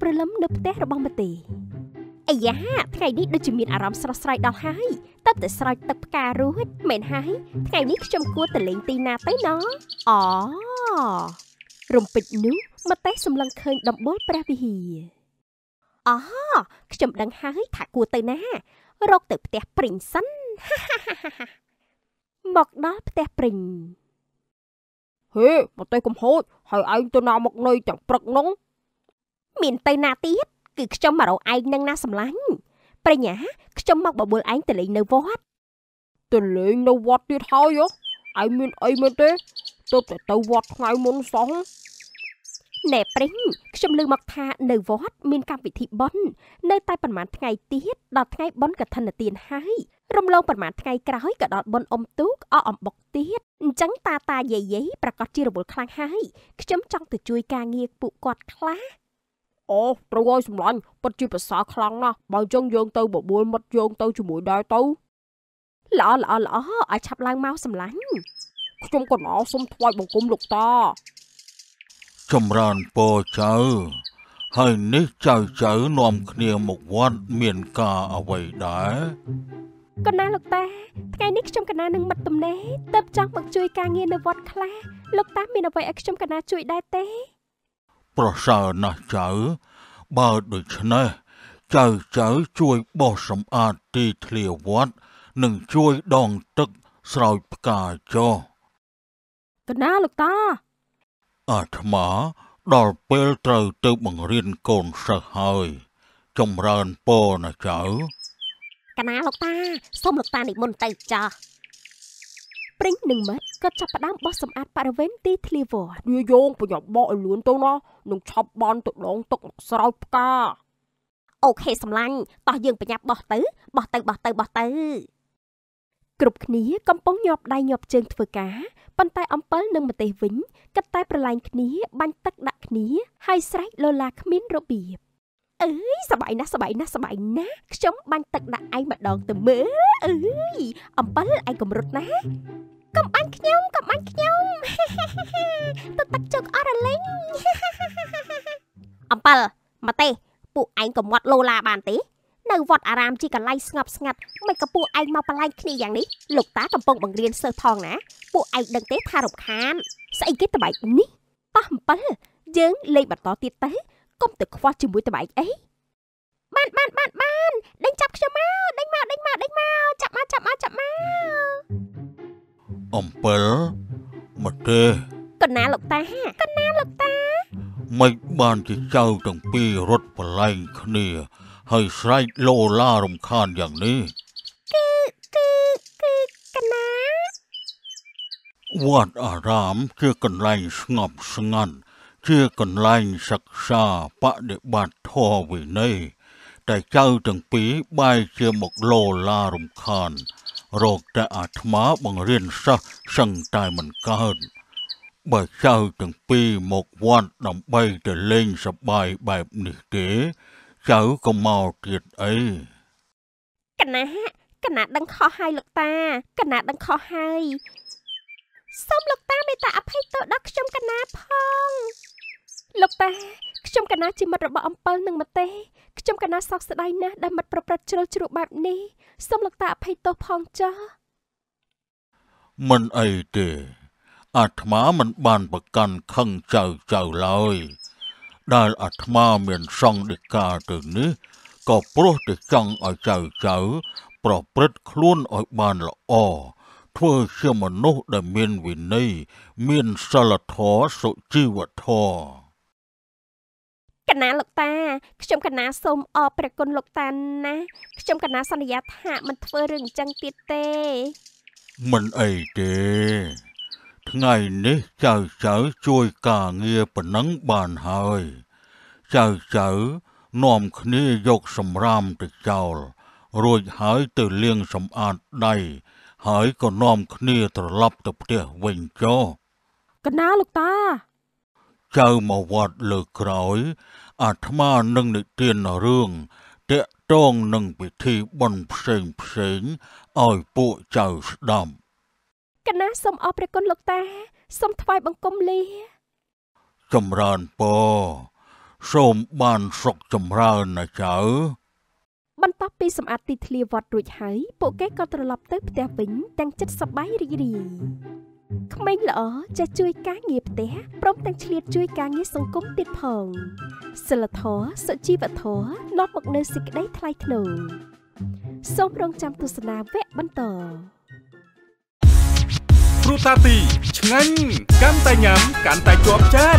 ព្រលឹមនៅផ្ទះរបស់មតិអាយ៉ាថ្ងៃនេះដូចជាមាន អារម្មណ៍ស្រស់ស្រាយដល់ហើយតើតែស្រោចទឹកផ្ការួចមែនហើយថ្ងៃនេះខ្ញុំគួរទៅលេងទីណាទៅណអូរំពេចនោះមតិសម្លឹងឃើញដំបូលព្រះវិហារអូខ្ញុំដឹងហើយថាគួរទៅណា រកទៅ ផ្ទះព្រិញសិន មកដល់ផ្ទះព្រិញហេមតិកំហូចហើយឯងទៅណាមកនៅទាំងព្រឹកនោះមានទៅណាទៀតគឺខ្ញុំមករកឯងនឹងណាសម្លាញ់ប្រញ្ញាខ្ញុំមកបបួលឯងទៅលេងនៅវត្តទៅលេងនៅវត្តទៀតហើយហ៎ឯងមានអីមែនទេទៅតែទៅវត្តថ្ងៃមុនសោះណែព្រិញខ្ញុំលើមកថានៅវត្តមានកម្មវិធីបុណ្យនៅតែប្រហែលថ្ងៃទៀតដល់ថ្ងៃបុណ្យកឋិនទានហើយរំលងប្រហែលថ្ងៃក្រោយក៏ដល់បុណ្យអុំទូកអអំបុកទៀតអញ្ចឹងតាតាយាយយាយប្រកាសជារវល់ខ្លាំងហើយខ្ញុំចង់ទៅជួយការងារពួកគាត់ខ្លះអូព្រោះអើយសម្លាញ់ពិតជាប្រសើរខ្លាំងណាស់បើចឹងយើងទៅបបួលមិត្តយើងទៅជាមួយដែរទៅល្អល្អល្អឲ្យឆាប់ឡើងមកសម្លាញ់ខ្ញុំក៏មកសុំថ្វាយបង្គំលោកតាចម្រើនពរចៅ ហើយនេះចៅចៅនាំគ្នាមកវត្តមានការអ្វីដែរកណាលោកតាថ្ងៃនេះខ្ញុំកណានឹងមិត្តទំនេរទៅចង់មកជួយការងារនៅវត្តខ្លះលោកតាមានអ្វីឲ្យខ្ញុំកណាជួយដែរទេប្រសើរណាស់ចៅបើដូច្នេះចៅចៅជួយបោះសម្អាតទីធ្លាវត្តនិងជួយដងទឹកស្រោចផ្កាចុះកណាលោកតាអាត្មា ដល់ពេលត្រូវទៅបង្រៀនកូនសិស្សហើយចម្រើនពរណាចៅកណាលោកតាសូមលោកតានិមន្តទៅចាស់ព្រិញនឹងម៉ាត់ក៏ចាប់ផ្ដើមបោះសម្អាតបរិវេណទីធ្លាវត្តវាយងប្រញាប់បកឲ្យលឿនទៅណោះនឹងឆប់បនទៅដងទឹកស្រោចផ្កាអូខេសំឡាញ់តោះយើងប្រញាប់បោះទៅបោះទៅបោះទៅបោះទៅគ្រប់គ្នាកំពុងញាប់ដៃញាប់ជើងធ្វើការប៉ុន្តែអំពិលនិងម្ទេសវិញគិតតែប្រឡែងគ្នាបាញ់ទឹកដាក់គ្នា ហើយស្រែកលឡាគ្មានរបៀបអើយសបាយណាស់សបាយណាស់សបាយណាស់ខ្ញុំបាញ់ទឹកដាក់ឯងម្ដងទៅមើលអើយអំពិលឯងកំរត់ណាកំបាញ់ខ្ញុំកំបាញ់ខ្ញុំទៅទឹកជោគអរលិញអំពិលមកទេពួកឯងក៏មាត់លោឡាបានទេនៅវត្តអារាមជាកន្លែងស្ងប់ស្ងាត់មិនក៏ពួកឯងមកបលាញ់គ្នាយ៉ាងនេះលោកតាកំពុងបង្រៀនសិស្សផងណា ពួកឯងដឹងទេថារំខានស្អីគេតបែកនេះប៉ះអំពិលយើងលេងបន្តទៀតទៅកុំទៅខ្វល់ជាមួយតបែកអីបានបានបានបានដេញចាប់ខ្ញុំមកដេញមកដេញមកដេញមកចាប់មកចាប់មកចាប់មកអំពិលមកទេកណាលោកតាកណាលោកតាមិនបានជាចៅទាំងពីររត់បលែងគ្នាហើយស្រែកលោឡារំខានយ៉ាងនេះគឺគឺគឺកណាវត្តអារាមជាកន្លែងស្ងប់ស្ងាត់ជាកន្លែងសិក្សាបដិបត្តិធម៌វិន័យតែចៅទាំងពីរបែរជាមកលោឡារំខានរកតែអាត្មាបង្រៀនសិស្សសឹងតែមិនកើតបើចៅទាំងពីរមកវត្តដើម្បីទៅលេងសប្បាយបែបនេះទេ ចៅក៏មកទៀតអីកណាកណាដឹងខុសហើយលោកតាកណាដឹងខុសហើយសូមលោកតាមេត្តាអភ័យទោសដល់ខ្ញុំកណាផងលោកតាខ្ញុំកណាជាមិត្តរបស់អំពិលនឹងមកទេខ្ញុំកណាសោកស្ដាយណាស់ដែលមិត្តប្រព្រឹត្តជ្រុលជ្រួបែបនេះសូមលោកតាអភ័យទោសផងចាមិនអីទេ អាត្មាមិនបានប្រកាន់ខឹងចៅចៅឡើយដែលអាត្មាមានសង្ឃដីកាទៅនេះក៏ព្រោះតែចង់ឲ្យចៅចៅ ប្រព្រឹត្តខ្លួនឲ្យបានល្អធ្វើជាមនុស្សដែលមានវិន័យមានសិលធម៌សុជីវធម៌កណាលោកតាខ្ញុំកណាសូមអបព្រះគុណលោកតាណាខ្ញុំកណាសន្យាថាមិនធ្វើរឿងអញ្ចឹងទៀតទេ មិនអីទេ ថ្ងៃនេះចៅចៅជួយការងារប៉ុណ្ណឹងបានហើយ ចៅចៅ នាំគ្នាយកសម្រាមទៅចោលរួចហើយទៅលាងសម្អាតដៃហើយក៏នាំគ្នាត្រឡប់ទៅផ្ទះវិញចុះកណាលោកតាចៅមកវត្តលើក្រោយអាត្មានឹងនិទានរឿងតកតងនឹងពិធីបុណ្យផ្សេងផ្សេងឲ្យពួកចៅស្ដាប់កណាសូមអរព្រះគុណលោកតាសូមថ្វាយបង្គំលាចម្រើនពរសូមបានសុខចម្រើនណាចៅបន្ទាប់ពីសម្អាតទីធ្លាវត្តរួចហើយពួកគេក៏ត្រឡប់ទៅផ្ទះវិញទាំងចិត្តសប្បាយរីករាយក្មេងល្អចេះជួយការងារផ្ទះព្រមទាំងឆ្លៀតជួយការងារសង្គមទៀតផងសិលធម៌សុជីវធម៌នាំមកនូវសេចក្តីថ្លៃថ្នូរសូមរងចាំទស្សនាវគ្គបន្តព្រោះតាទីឆ្ងាញ់កាន់តែញ៉ាំកាន់តែជាប់ចាន